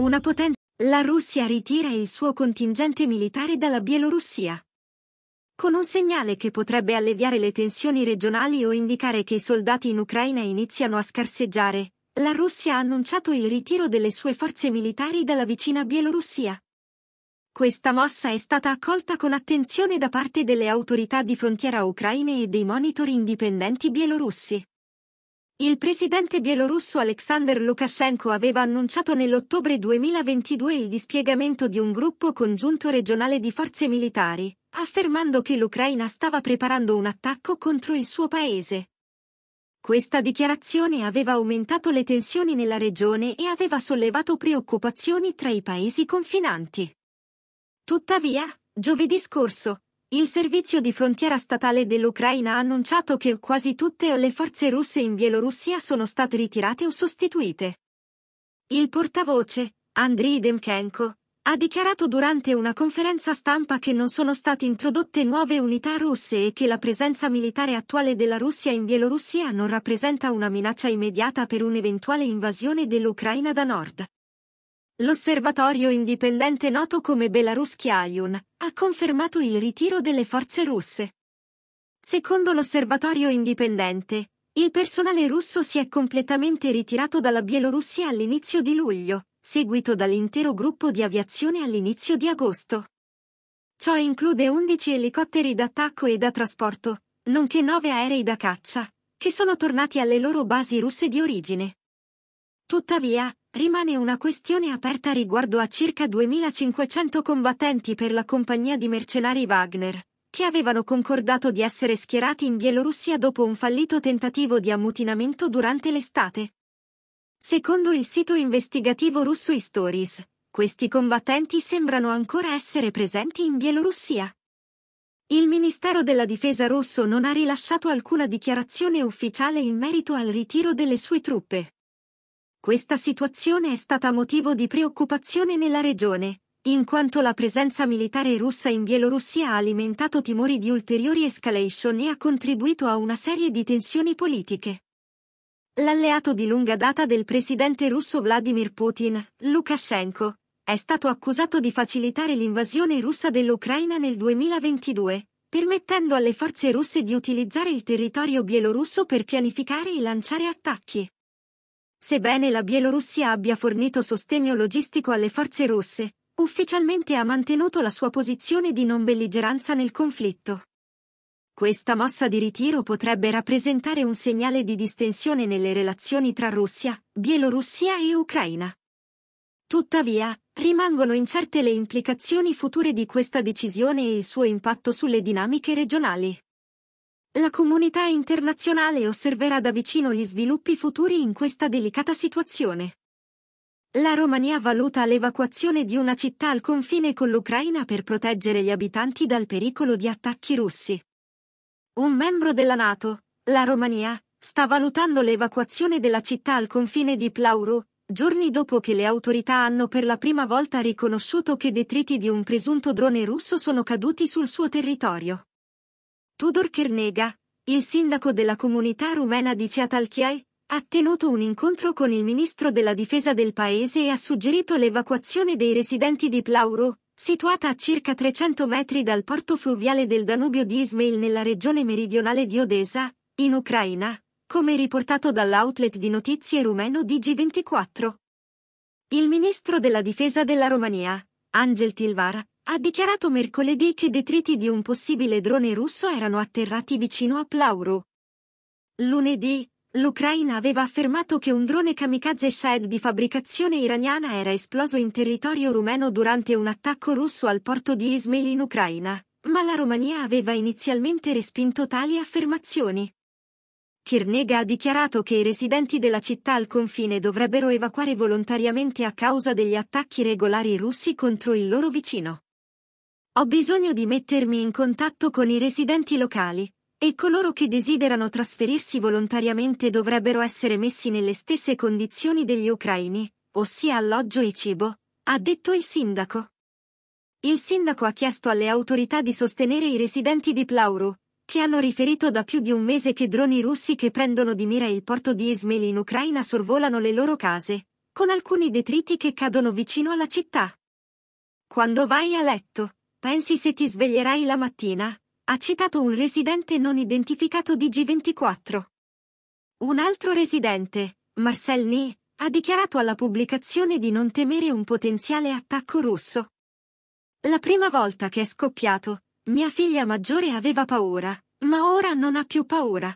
Una potente. La Russia ritira il suo contingente militare dalla Bielorussia. Con un segnale che potrebbe alleviare le tensioni regionali o indicare che i soldati in Ucraina iniziano a scarseggiare, la Russia ha annunciato il ritiro delle sue forze militari dalla vicina Bielorussia. Questa mossa è stata accolta con attenzione da parte delle autorità di frontiera ucraine e dei monitor indipendenti bielorussi. Il presidente bielorusso Alexander Lukashenko aveva annunciato nell'ottobre 2022 il dispiegamento di un gruppo congiunto regionale di forze militari, affermando che l'Ucraina stava preparando un attacco contro il suo paese. Questa dichiarazione aveva aumentato le tensioni nella regione e aveva sollevato preoccupazioni tra i paesi confinanti. Tuttavia, giovedì scorso, il servizio di frontiera statale dell'Ucraina ha annunciato che quasi tutte le forze russe in Bielorussia sono state ritirate o sostituite. Il portavoce, Andriy Demchenko, ha dichiarato durante una conferenza stampa che non sono state introdotte nuove unità russe e che la presenza militare attuale della Russia in Bielorussia non rappresenta una minaccia immediata per un'eventuale invasione dell'Ucraina da nord. L'osservatorio indipendente noto come Belaruskaiun ha confermato il ritiro delle forze russe. Secondo l'osservatorio indipendente, il personale russo si è completamente ritirato dalla Bielorussia all'inizio di luglio, seguito dall'intero gruppo di aviazione all'inizio di agosto. Ciò include 11 elicotteri d'attacco e da trasporto, nonché 9 aerei da caccia, che sono tornati alle loro basi russe di origine. Tuttavia, Rimane una questione aperta riguardo a circa 2500 combattenti per la compagnia di mercenari Wagner, che avevano concordato di essere schierati in Bielorussia dopo un fallito tentativo di ammutinamento durante l'estate. Secondo il sito investigativo russo Histories, questi combattenti sembrano ancora essere presenti in Bielorussia. Il Ministero della Difesa russo non ha rilasciato alcuna dichiarazione ufficiale in merito al ritiro delle sue truppe. Questa situazione è stata motivo di preoccupazione nella regione, in quanto la presenza militare russa in Bielorussia ha alimentato timori di ulteriori escalation e ha contribuito a una serie di tensioni politiche. L'alleato di lunga data del presidente russo Vladimir Putin, Lukashenko, è stato accusato di facilitare l'invasione russa dell'Ucraina nel 2022, permettendo alle forze russe di utilizzare il territorio bielorusso per pianificare e lanciare attacchi. Sebbene la Bielorussia abbia fornito sostegno logistico alle forze russe, ufficialmente ha mantenuto la sua posizione di non belligeranza nel conflitto. Questa mossa di ritiro potrebbe rappresentare un segnale di distensione nelle relazioni tra Russia, Bielorussia e Ucraina. Tuttavia, rimangono incerte le implicazioni future di questa decisione e il suo impatto sulle dinamiche regionali. La comunità internazionale osserverà da vicino gli sviluppi futuri in questa delicata situazione. La Romania valuta l'evacuazione di una città al confine con l'Ucraina per proteggere gli abitanti dal pericolo di attacchi russi. Un membro della Nato, la Romania, sta valutando l'evacuazione della città al confine di Plauru, giorni dopo che le autorità hanno per la prima volta riconosciuto che detriti di un presunto drone russo sono caduti sul suo territorio. Tudor Kernega, il sindaco della comunità rumena di Ciatalchiai, ha tenuto un incontro con il ministro della difesa del paese e ha suggerito l'evacuazione dei residenti di Plauro, situata a circa 300 metri dal porto fluviale del Danubio di Ismail nella regione meridionale di Odessa, in Ucraina, come riportato dall'outlet di notizie rumeno DG24. Il ministro della difesa della Romania, Angel Tilvara, ha dichiarato mercoledì che detriti di un possibile drone russo erano atterrati vicino a Plauro. Lunedì, l'Ucraina aveva affermato che un drone kamikaze Shahed di fabbricazione iraniana era esploso in territorio rumeno durante un attacco russo al porto di Ismail in Ucraina, ma la Romania aveva inizialmente respinto tali affermazioni. Chirnega ha dichiarato che i residenti della città al confine dovrebbero evacuare volontariamente a causa degli attacchi regolari russi contro il loro vicino. Ho bisogno di mettermi in contatto con i residenti locali e coloro che desiderano trasferirsi volontariamente dovrebbero essere messi nelle stesse condizioni degli ucraini, ossia alloggio e cibo, ha detto il sindaco. Il sindaco ha chiesto alle autorità di sostenere i residenti di Plauru, che hanno riferito da più di un mese che droni russi che prendono di mira il porto di Ismail in Ucraina sorvolano le loro case, con alcuni detriti che cadono vicino alla città. Quando vai a letto, Pensi se ti sveglierai la mattina? Ha citato un residente non identificato di G24. Un altro residente, Marcel Ney, ha dichiarato alla pubblicazione di non temere un potenziale attacco russo. La prima volta che è scoppiato, mia figlia maggiore aveva paura, ma ora non ha più paura.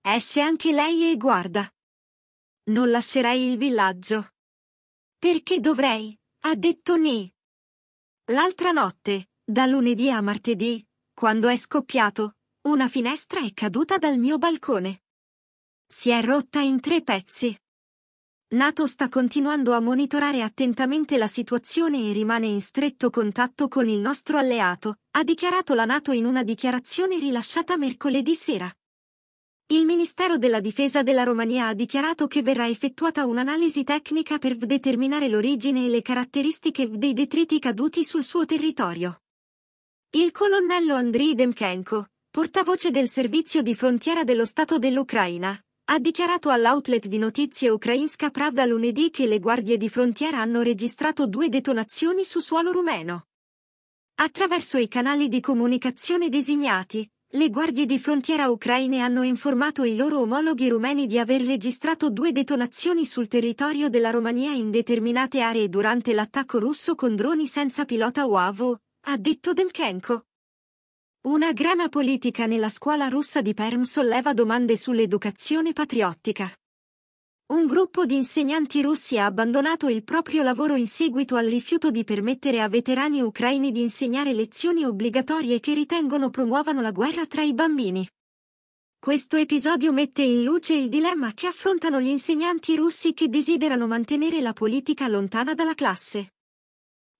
Esce anche lei e guarda. Non lascerai il villaggio. Perché dovrei? ha detto Ni. L'altra notte, da lunedì a martedì, quando è scoppiato, una finestra è caduta dal mio balcone. Si è rotta in tre pezzi. Nato sta continuando a monitorare attentamente la situazione e rimane in stretto contatto con il nostro alleato, ha dichiarato la Nato in una dichiarazione rilasciata mercoledì sera. Il Ministero della Difesa della Romania ha dichiarato che verrà effettuata un'analisi tecnica per determinare l'origine e le caratteristiche dei detriti caduti sul suo territorio. Il colonnello Andriy Demchenko, portavoce del servizio di frontiera dello Stato dell'Ucraina, ha dichiarato all'outlet di notizie ucrainska Pravda lunedì che le guardie di frontiera hanno registrato due detonazioni su suolo rumeno. Attraverso i canali di comunicazione designati, le guardie di frontiera ucraine hanno informato i loro omologhi rumeni di aver registrato due detonazioni sul territorio della Romania in determinate aree durante l'attacco russo con droni senza pilota UAVO, ha detto Demchenko. Una grana politica nella scuola russa di Perm solleva domande sull'educazione patriottica. Un gruppo di insegnanti russi ha abbandonato il proprio lavoro in seguito al rifiuto di permettere a veterani ucraini di insegnare lezioni obbligatorie che ritengono promuovano la guerra tra i bambini. Questo episodio mette in luce il dilemma che affrontano gli insegnanti russi che desiderano mantenere la politica lontana dalla classe.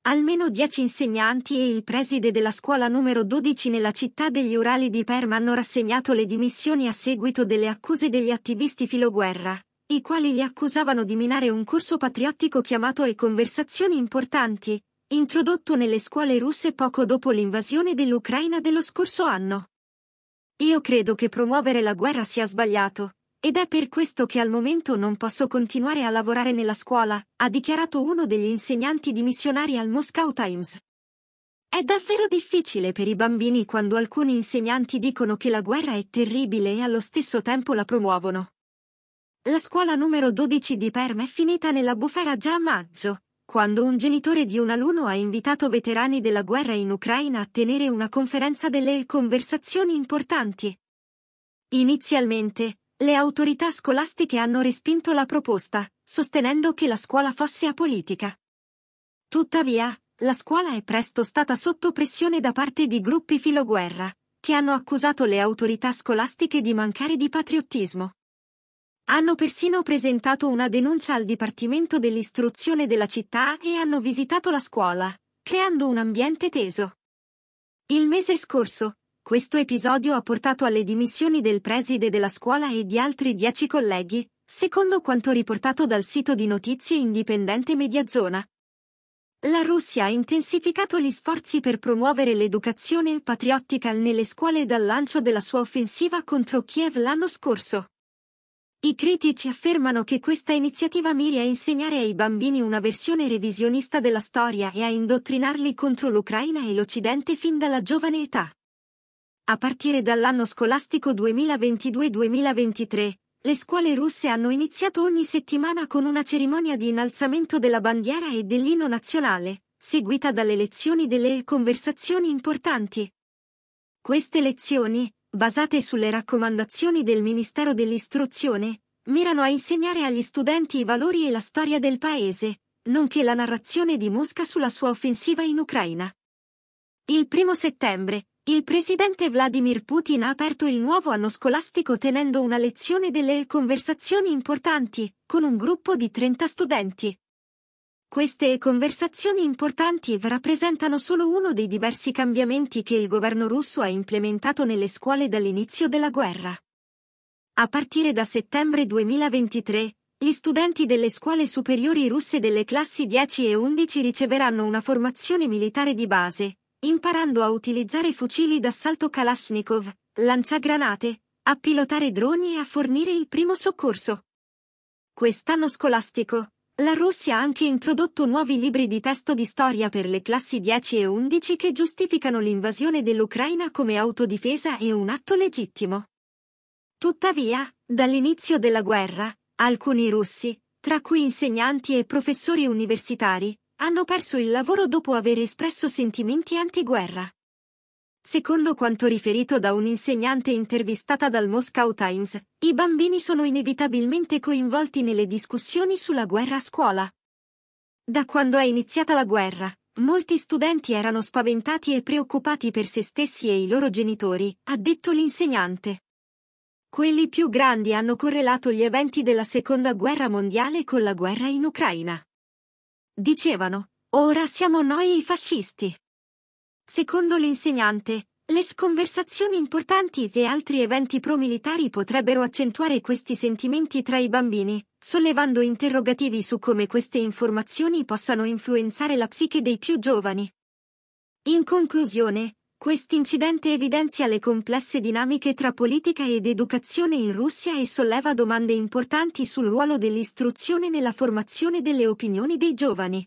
Almeno dieci insegnanti e il preside della scuola numero 12 nella città degli Urali di Perm hanno rassegnato le dimissioni a seguito delle accuse degli attivisti filoguerra, i quali li accusavano di minare un corso patriottico chiamato E conversazioni importanti, introdotto nelle scuole russe poco dopo l'invasione dell'Ucraina dello scorso anno. Io credo che promuovere la guerra sia sbagliato, ed è per questo che al momento non posso continuare a lavorare nella scuola, ha dichiarato uno degli insegnanti dimissionari al Moscow Times. È davvero difficile per i bambini quando alcuni insegnanti dicono che la guerra è terribile e allo stesso tempo la promuovono. La scuola numero 12 di Perm è finita nella bufera già a maggio, quando un genitore di un alunno ha invitato veterani della guerra in Ucraina a tenere una conferenza delle conversazioni importanti. Inizialmente, le autorità scolastiche hanno respinto la proposta, sostenendo che la scuola fosse apolitica. Tuttavia, la scuola è presto stata sotto pressione da parte di gruppi filoguerra, che hanno accusato le autorità scolastiche di mancare di patriottismo. Hanno persino presentato una denuncia al Dipartimento dell'Istruzione della città e hanno visitato la scuola, creando un ambiente teso. Il mese scorso, questo episodio ha portato alle dimissioni del preside della scuola e di altri dieci colleghi, secondo quanto riportato dal sito di notizie indipendente Mediazona. La Russia ha intensificato gli sforzi per promuovere l'educazione patriottica nelle scuole dal lancio della sua offensiva contro Kiev l'anno scorso. I critici affermano che questa iniziativa miri a insegnare ai bambini una versione revisionista della storia e a indottrinarli contro l'Ucraina e l'Occidente fin dalla giovane età. A partire dall'anno scolastico 2022-2023, le scuole russe hanno iniziato ogni settimana con una cerimonia di innalzamento della bandiera e dell'inno nazionale, seguita dalle lezioni delle conversazioni importanti. Queste lezioni, basate sulle raccomandazioni del Ministero dell'Istruzione, mirano a insegnare agli studenti i valori e la storia del paese, nonché la narrazione di Mosca sulla sua offensiva in Ucraina. Il primo settembre, il presidente Vladimir Putin ha aperto il nuovo anno scolastico tenendo una lezione delle conversazioni importanti, con un gruppo di 30 studenti, queste conversazioni importanti rappresentano solo uno dei diversi cambiamenti che il governo russo ha implementato nelle scuole dall'inizio della guerra. A partire da settembre 2023, gli studenti delle scuole superiori russe delle classi 10 e 11 riceveranno una formazione militare di base, imparando a utilizzare fucili d'assalto Kalashnikov, lanciagranate, a pilotare droni e a fornire il primo soccorso. Quest'anno scolastico, la Russia ha anche introdotto nuovi libri di testo di storia per le classi 10 e 11 che giustificano l'invasione dell'Ucraina come autodifesa e un atto legittimo. Tuttavia, dall'inizio della guerra, alcuni russi, tra cui insegnanti e professori universitari, hanno perso il lavoro dopo aver espresso sentimenti antiguerra. Secondo quanto riferito da un'insegnante intervistata dal Moscow Times, i bambini sono inevitabilmente coinvolti nelle discussioni sulla guerra a scuola. Da quando è iniziata la guerra, molti studenti erano spaventati e preoccupati per se stessi e i loro genitori, ha detto l'insegnante. Quelli più grandi hanno correlato gli eventi della Seconda Guerra Mondiale con la guerra in Ucraina. Dicevano, ora siamo noi i fascisti. Secondo l'insegnante, le sconversazioni importanti e altri eventi pro-militari potrebbero accentuare questi sentimenti tra i bambini, sollevando interrogativi su come queste informazioni possano influenzare la psiche dei più giovani. In conclusione, quest'incidente evidenzia le complesse dinamiche tra politica ed educazione in Russia e solleva domande importanti sul ruolo dell'istruzione nella formazione delle opinioni dei giovani.